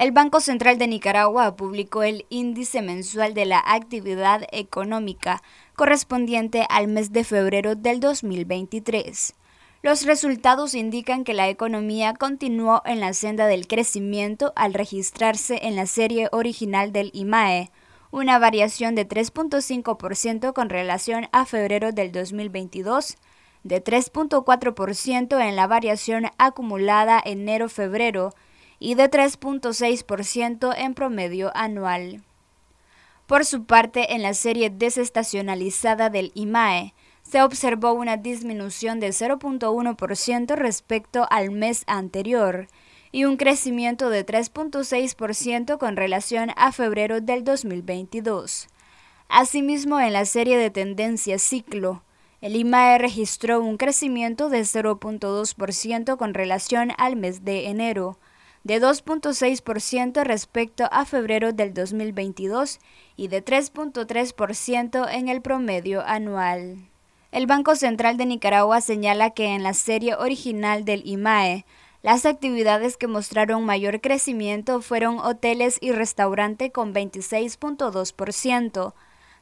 El Banco Central de Nicaragua publicó el índice mensual de la actividad económica correspondiente al mes de febrero del 2023. Los resultados indican que la economía continuó en la senda del crecimiento al registrarse en la serie original del IMAE, una variación de 3.5% con relación a febrero del 2022, de 3.4% en la variación acumulada enero-febrero y de 3.6% en promedio anual. Por su parte, en la serie desestacionalizada del IMAE, se observó una disminución de 0.1% respecto al mes anterior y un crecimiento de 3.6% con relación a febrero del 2022. Asimismo, en la serie de tendencia ciclo, el IMAE registró un crecimiento de 0.2% con relación al mes de enero, de 2.6% respecto a febrero del 2022 y de 3.3% en el promedio anual. El Banco Central de Nicaragua señala que en la serie original del IMAE, las actividades que mostraron mayor crecimiento fueron hoteles y restaurante con 26.2%,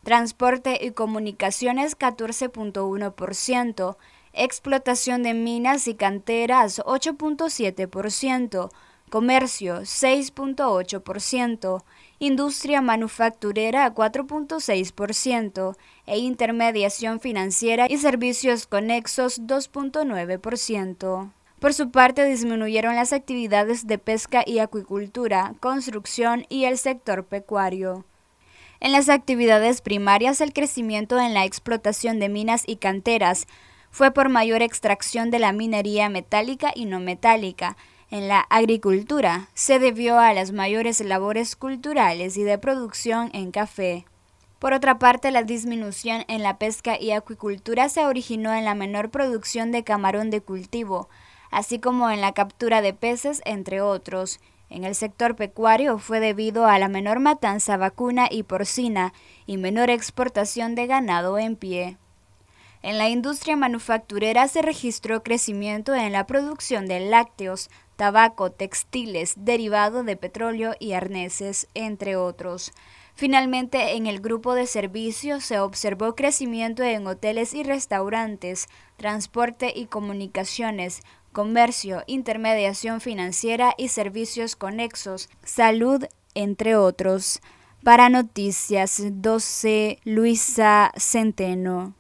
transporte y comunicaciones 14.1%, explotación de minas y canteras 8.7%, comercio 6.8%, industria manufacturera 4.6% e intermediación financiera y servicios conexos 2.9%. Por su parte, disminuyeron las actividades de pesca y acuicultura, construcción y el sector pecuario. En las actividades primarias, el crecimiento en la explotación de minas y canteras fue por mayor extracción de la minería metálica y no metálica, en la agricultura se debió a las mayores labores culturales y de producción en café. Por otra parte, la disminución en la pesca y acuicultura se originó en la menor producción de camarón de cultivo, así como en la captura de peces, entre otros. En el sector pecuario fue debido a la menor matanza vacuna y porcina y menor exportación de ganado en pie. En la industria manufacturera se registró crecimiento en la producción de lácteos, tabaco, textiles, derivado de petróleo y arneses, entre otros. Finalmente, en el grupo de servicios se observó crecimiento en hoteles y restaurantes, transporte y comunicaciones, comercio, intermediación financiera y servicios conexos, salud, entre otros. Para Noticias 12, Luisa Centeno.